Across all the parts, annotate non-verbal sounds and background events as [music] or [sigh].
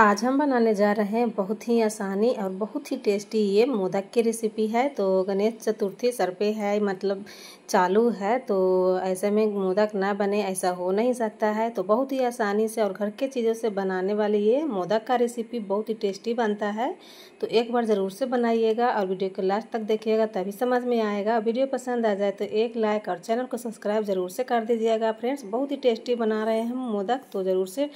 आज हम बनाने जा रहे हैं बहुत ही आसानी और बहुत ही टेस्टी ये मोदक की रेसिपी है तो गणेश चतुर्थी सर पे है मतलब चालू है तो ऐसे में मोदक ना बने ऐसा हो नहीं सकता है तो बहुत ही आसानी से और घर के चीज़ों से बनाने वाली ये मोदक का रेसिपी बहुत ही टेस्टी बनता है तो एक बार ज़रूर से बनाइएगा और वीडियो को लास्ट तक देखिएगा तभी समझ में आएगा वीडियो पसंद आ जाए तो एक लाइक और चैनल को सब्सक्राइब ज़रूर से कर दीजिएगा फ्रेंड्स बहुत ही टेस्टी बना रहे हैं हम मोदक तो ज़रूर से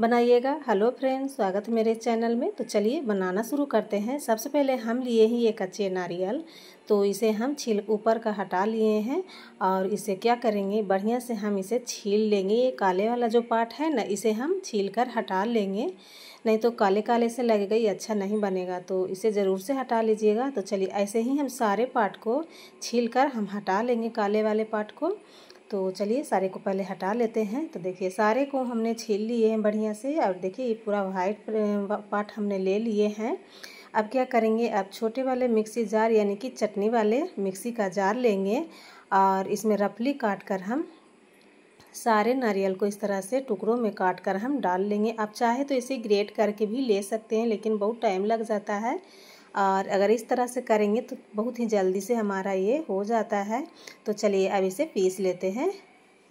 बनाइएगा हेलो फ्रेंड्स स्वागत है मेरे चैनल में तो चलिए बनाना शुरू करते हैं सबसे पहले हम लिए हैं ये कच्चे नारियल तो इसे हम छील ऊपर का हटा लिए हैं और इसे क्या करेंगे बढ़िया से हम इसे छील लेंगे ये काले वाला जो पार्ट है ना इसे हम छील कर हटा लेंगे नहीं तो काले काले से लगेगा ये अच्छा नहीं बनेगा तो इसे ज़रूर से हटा लीजिएगा तो चलिए ऐसे ही हम सारे पार्ट को छील कर हम हटा लेंगे काले वाले पार्ट को तो चलिए सारे को पहले हटा लेते हैं तो देखिए सारे को हमने छील लिए हैं बढ़िया से और देखिए ये पूरा वाइट पार्ट हमने ले लिए हैं अब क्या करेंगे अब छोटे वाले मिक्सी जार यानी कि चटनी वाले मिक्सी का जार लेंगे और इसमें रफली काट कर हम सारे नारियल को इस तरह से टुकड़ों में काट कर हम डाल लेंगे आप चाहे तो इसे ग्रेट करके भी ले सकते हैं लेकिन बहुत टाइम लग जाता है और अगर इस तरह से करेंगे तो बहुत ही जल्दी से हमारा ये हो जाता है तो चलिए अब इसे पीस लेते हैं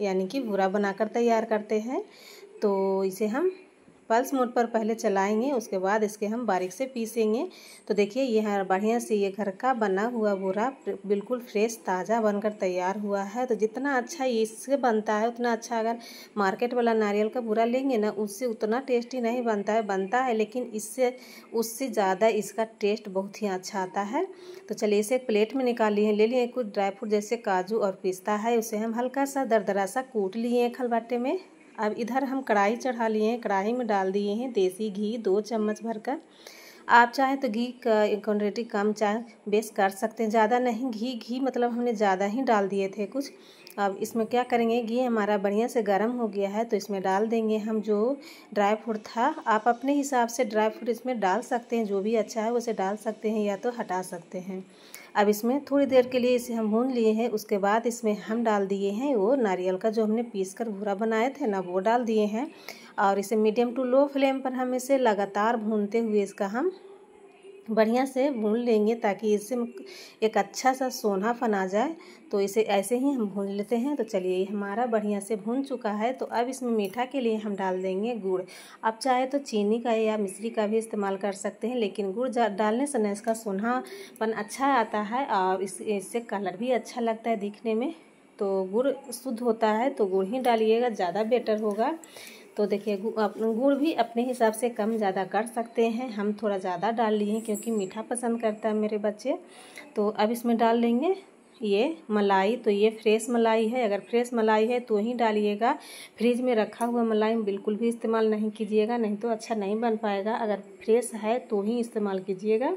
यानी कि भूरा बनाकर तैयार करते हैं तो इसे हम पल्स मोड पर पहले चलाएंगे उसके बाद इसके हम बारीक से पीसेंगे तो देखिए यह बढ़िया से ये घर का बना हुआ बोरा बिल्कुल फ्रेश ताज़ा बनकर तैयार हुआ है तो जितना अच्छा ये इससे बनता है उतना अच्छा अगर मार्केट वाला नारियल का बुरा लेंगे ना उससे उतना टेस्टी नहीं बनता है बनता है लेकिन इससे उससे ज़्यादा इसका टेस्ट बहुत ही अच्छा आता है तो चलिए इसे एक प्लेट में निकाल लिए ले लिए कुछ ड्राई फ्रूट जैसे काजू और पिस्ता है उसे हम हल्का सा दरदरा सा कूट लिए खलबाटे में अब इधर हम कढ़ाई चढ़ा लिए हैं कढ़ाई में डाल दिए हैं देसी घी दो चम्मच भरकर आप चाहें तो घी का क्वान्टिटी कम चाहे बेस कर सकते हैं ज़्यादा नहीं घी घी मतलब हमने ज़्यादा ही डाल दिए थे कुछ अब इसमें क्या करेंगे घी हमारा बढ़िया से गर्म हो गया है तो इसमें डाल देंगे हम जो ड्राई फ्रूट था आप अपने हिसाब से ड्राई फ्रूट इसमें डाल सकते हैं जो भी अच्छा है उसे डाल सकते हैं या तो हटा सकते हैं अब इसमें थोड़ी देर के लिए इसे हम भून लिए हैं उसके बाद इसमें हम डाल दिए हैं वो नारियल का जो हमने पीस कर भूरा बनाए थे ना वो डाल दिए हैं और इसे मीडियम टू लो फ्लेम पर हम इसे लगातार भूनते हुए इसका हम बढ़िया से भून लेंगे ताकि इससे एक अच्छा सा सोना फना जाए तो इसे ऐसे ही हम भून लेते हैं तो चलिए हमारा बढ़िया से भून चुका है तो अब इसमें मीठा के लिए हम डाल देंगे गुड़ आप चाहे तो चीनी का या मिश्री का भी इस्तेमाल कर सकते हैं लेकिन गुड़ डालने से ना इसका सोनापन अच्छा आता है और इस इससे कलर भी अच्छा लगता है दिखने में तो गुड़ शुद्ध होता है तो गुड़ ही डालिएगा ज़्यादा बेटर होगा तो देखिए गुड़ भी अपने हिसाब से कम ज़्यादा कर सकते हैं हम थोड़ा ज़्यादा डाल लिए हैं क्योंकि मीठा पसंद करता है मेरे बच्चे तो अब इसमें डाल देंगे ये मलाई तो ये फ्रेश मलाई है अगर फ्रेश मलाई है तो ही डालिएगा फ्रिज में रखा हुआ मलाई बिल्कुल भी इस्तेमाल नहीं कीजिएगा नहीं तो अच्छा नहीं बन पाएगा अगर फ्रेश है तो ही इस्तेमाल कीजिएगा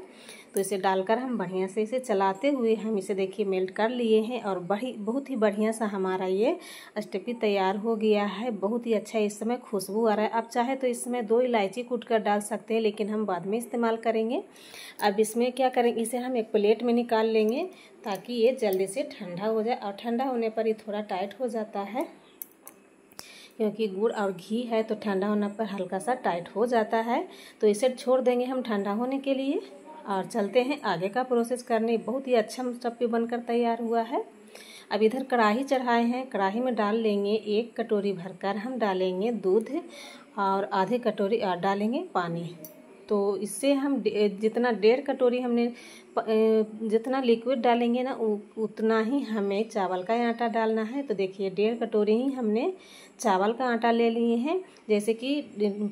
तो इसे डालकर हम बढ़िया से इसे चलाते हुए हम इसे देखिए मेल्ट कर लिए हैं और बड़ी बहुत ही बढ़िया सा हमारा ये स्टेपी तैयार हो गया है बहुत ही अच्छा इस समय खुशबू आ रहा है आप चाहे तो इसमें दो इलायची कूट कर डाल सकते हैं लेकिन हम बाद में इस्तेमाल करेंगे अब इसमें क्या करेंगे इसे हम एक प्लेट में निकाल लेंगे ताकि ये जल्दी से ठंडा हो जाए और ठंडा होने पर ये थोड़ा टाइट हो जाता है क्योंकि गुड़ और घी है तो ठंडा होने पर हल्का सा टाइट हो जाता है तो इसे छोड़ देंगे हम ठंडा होने के लिए और चलते हैं आगे का प्रोसेस करने बहुत ही अच्छा स्टप्पी बनकर तैयार हुआ है अब इधर कढ़ाई चढ़ाए हैं कढ़ाई में डाल लेंगे एक कटोरी भरकर हम डालेंगे दूध और आधे कटोरी और डालेंगे पानी तो इससे हम जितना डेढ़ कटोरी हमने जितना लिक्विड डालेंगे ना उतना ही हमें चावल का आटा डालना है तो देखिए डेढ़ कटोरी ही हमने चावल का आटा ले लिए हैं जैसे कि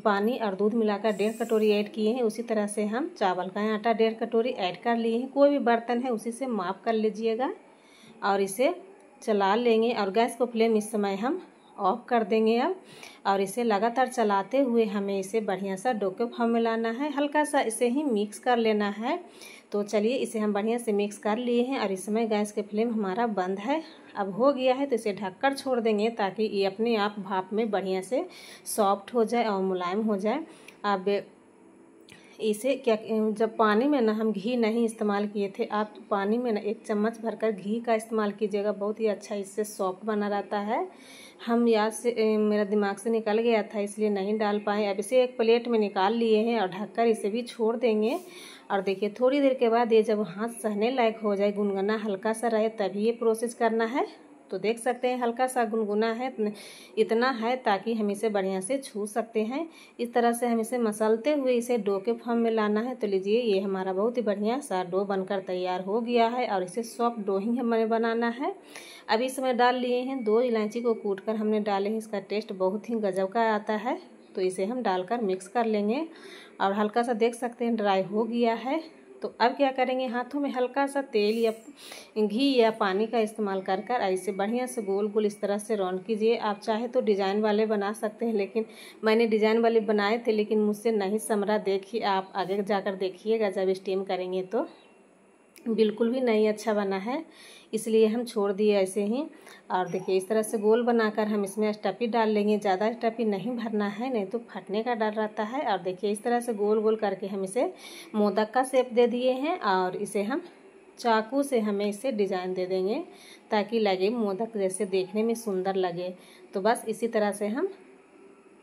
पानी और दूध मिलाकर डेढ़ कटोरी ऐड किए हैं उसी तरह से हम चावल का आटा डेढ़ कटोरी ऐड कर लिए हैं कोई भी बर्तन है उसी से माफ़ कर लीजिएगा और इसे चला लेंगे और गैस को फ्लेम इस समय हम ऑफ कर देंगे अब और इसे लगातार चलाते हुए हमें इसे बढ़िया सा डोके भाव मिलाना है हल्का सा इसे ही मिक्स कर लेना है तो चलिए इसे हम बढ़िया से मिक्स कर लिए हैं और इस समय गैस के फ्लेम हमारा बंद है अब हो गया है तो इसे ढककर छोड़ देंगे ताकि ये अपने आप भाप में बढ़िया से सॉफ्ट हो जाए और मुलायम हो जाए अब इसे क्या जब पानी में ना हम घी नहीं इस्तेमाल किए थे आप तो पानी में ना एक चम्मच भरकर घी का इस्तेमाल कीजिएगा बहुत ही अच्छा इससे सॉफ्ट बना रहता है हम याद से मेरा दिमाग से निकल गया था इसलिए नहीं डाल पाए अब इसे एक प्लेट में निकाल लिए हैं और ढककर इसे भी छोड़ देंगे और देखिए थोड़ी देर के बाद ये जब हाथ सहने लायक हो जाए गुनगुना हल्का सा रहे तभी ये प्रोसेस करना है तो देख सकते हैं हल्का सा गुनगुना है इतना है ताकि हम इसे बढ़िया से छू सकते हैं इस तरह से हम इसे मसलते हुए इसे डो के फॉर्म में लाना है तो लीजिए ये हमारा बहुत ही बढ़िया सा डो बनकर तैयार हो गया है और इसे सॉफ्ट डो ही हमें बनाना है अभी इसमें डाल लिए हैं दो इलायची को कूट कर हमने डाले हैं इसका टेस्ट बहुत ही गजब का आता है तो इसे हम डालकर मिक्स कर लेंगे और हल्का सा देख सकते हैं ड्राई हो गया है तो अब क्या करेंगे हाथों में हल्का सा तेल या घी या पानी का इस्तेमाल कर कर ऐसे बढ़िया से गोल गोल इस तरह से राउंड कीजिए आप चाहे तो डिज़ाइन वाले बना सकते हैं लेकिन मैंने डिज़ाइन वाले बनाए थे लेकिन मुझसे नहीं समरा देखिए आप आगे जाकर देखिएगा जब स्टीम करेंगे तो बिल्कुल भी नहीं अच्छा बना है इसलिए हम छोड़ दिए ऐसे ही और देखिए इस तरह से गोल बनाकर हम इसमें स्टपी डाल लेंगे ज़्यादा स्टपी नहीं भरना है नहीं तो फटने का डर रहता है और देखिए इस तरह से गोल गोल करके हम इसे मोदक का सेप दे दिए हैं और इसे हम चाकू से हमें इसे डिज़ाइन दे देंगे ताकि लगे मोदक जैसे देखने में सुंदर लगे तो बस इसी तरह से हम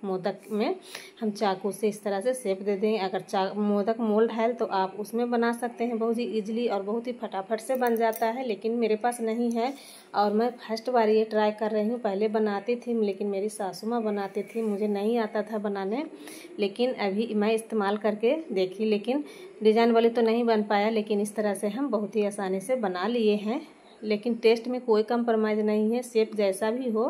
मोदक में हम चाकू से इस तरह से सेप दे देंगे अगर चा मोदक मोल्ड है तो आप उसमें बना सकते हैं बहुत ही ईजिली और बहुत ही फटाफट से बन जाता है लेकिन मेरे पास नहीं है और मैं फर्स्ट बार ये ट्राई कर रही हूँ पहले बनाती थी लेकिन मेरी सासू माँ बनाती थी मुझे नहीं आता था बनाने लेकिन अभी मैं इस्तेमाल करके देखी लेकिन डिज़ाइन वाली तो नहीं बन पाया लेकिन इस तरह से हम बहुत ही आसानी से बना लिए हैं लेकिन टेस्ट में कोई कम्प्रोमाइज़ नहीं है सेप जैसा भी हो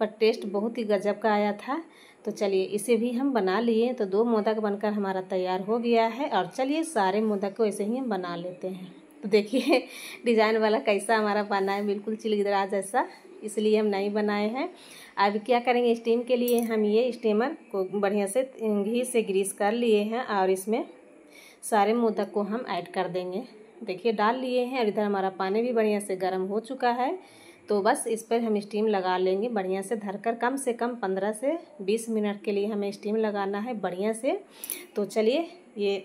पर टेस्ट बहुत ही गजब का आया था तो चलिए इसे भी हम बना लिए तो दो मोदक बनकर हमारा तैयार हो गया है और चलिए सारे मोदक को ऐसे ही हम बना लेते हैं तो देखिए [laughs] डिज़ाइन वाला कैसा हमारा बना है बिल्कुल चिलगदरा जैसा इसलिए हम नहीं बनाए हैं अब क्या करेंगे स्टीम के लिए हम ये स्टीमर को बढ़िया से घी से ग्रीस कर लिए हैं और इसमें सारे मोदक को हम ऐड कर देंगे देखिए डाल लिए हैं और इधर हमारा पानी भी बढ़िया से गर्म हो चुका है तो बस इस पर हम स्टीम लगा लेंगे बढ़िया से धरकर कम से कम पंद्रह से बीस मिनट के लिए हमें स्टीम लगाना है बढ़िया से तो चलिए ये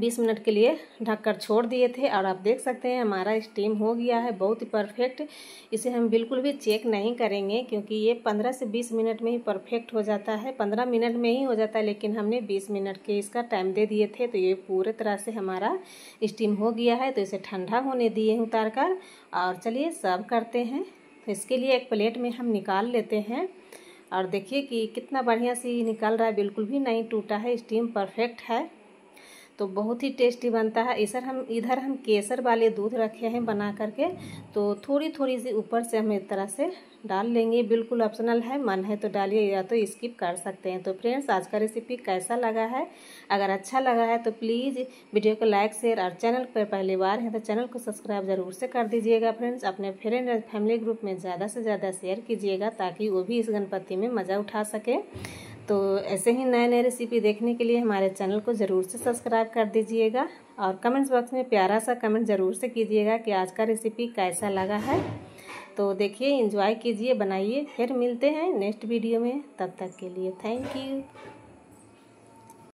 बीस मिनट के लिए ढककर छोड़ दिए थे और आप देख सकते हैं हमारा स्टीम हो गया है बहुत ही परफेक्ट इसे हम बिल्कुल भी चेक नहीं करेंगे क्योंकि ये पंद्रह से बीस मिनट में ही परफेक्ट हो जाता है पंद्रह मिनट में ही हो जाता है लेकिन हमने बीस मिनट के इसका टाइम दे दिए थे तो ये पूरे तरह से हमारा स्टीम हो गया है तो इसे ठंडा होने दिए हैं उतार कर और चलिए सर्व करते हैं तो इसके लिए एक प्लेट में हम निकाल लेते हैं और देखिए कि कितना बढ़िया से निकाल रहा है बिल्कुल भी नहीं टूटा है स्टीम परफेक्ट है तो बहुत ही टेस्टी बनता है इधर हम इधर हम केसर वाले दूध रखे हैं बना करके तो थोड़ी थोड़ी सी ऊपर से हम इस तरह से डाल लेंगे बिल्कुल ऑप्शनल है मन है तो डालिए या तो स्किप कर सकते हैं तो फ्रेंड्स आज का रेसिपी कैसा लगा है अगर अच्छा लगा है तो प्लीज़ वीडियो को लाइक शेयर और चैनल पर पहली बार है तो चैनल को सब्सक्राइब ज़रूर से कर दीजिएगा फ्रेंड्स अपने फ्रेंड और फैमिली ग्रुप में ज़्यादा से ज़्यादा शेयर कीजिएगा ताकि वो भी इस गणपति में मज़ा उठा सके तो ऐसे ही नए नए रेसिपी देखने के लिए हमारे चैनल को ज़रूर से सब्सक्राइब कर दीजिएगा और कमेंट्स बॉक्स में प्यारा सा कमेंट ज़रूर से कीजिएगा कि आज का रेसिपी कैसा लगा है तो देखिए इंजॉय कीजिए बनाइए फिर मिलते हैं नेक्स्ट वीडियो में तब तक के लिए थैंक यू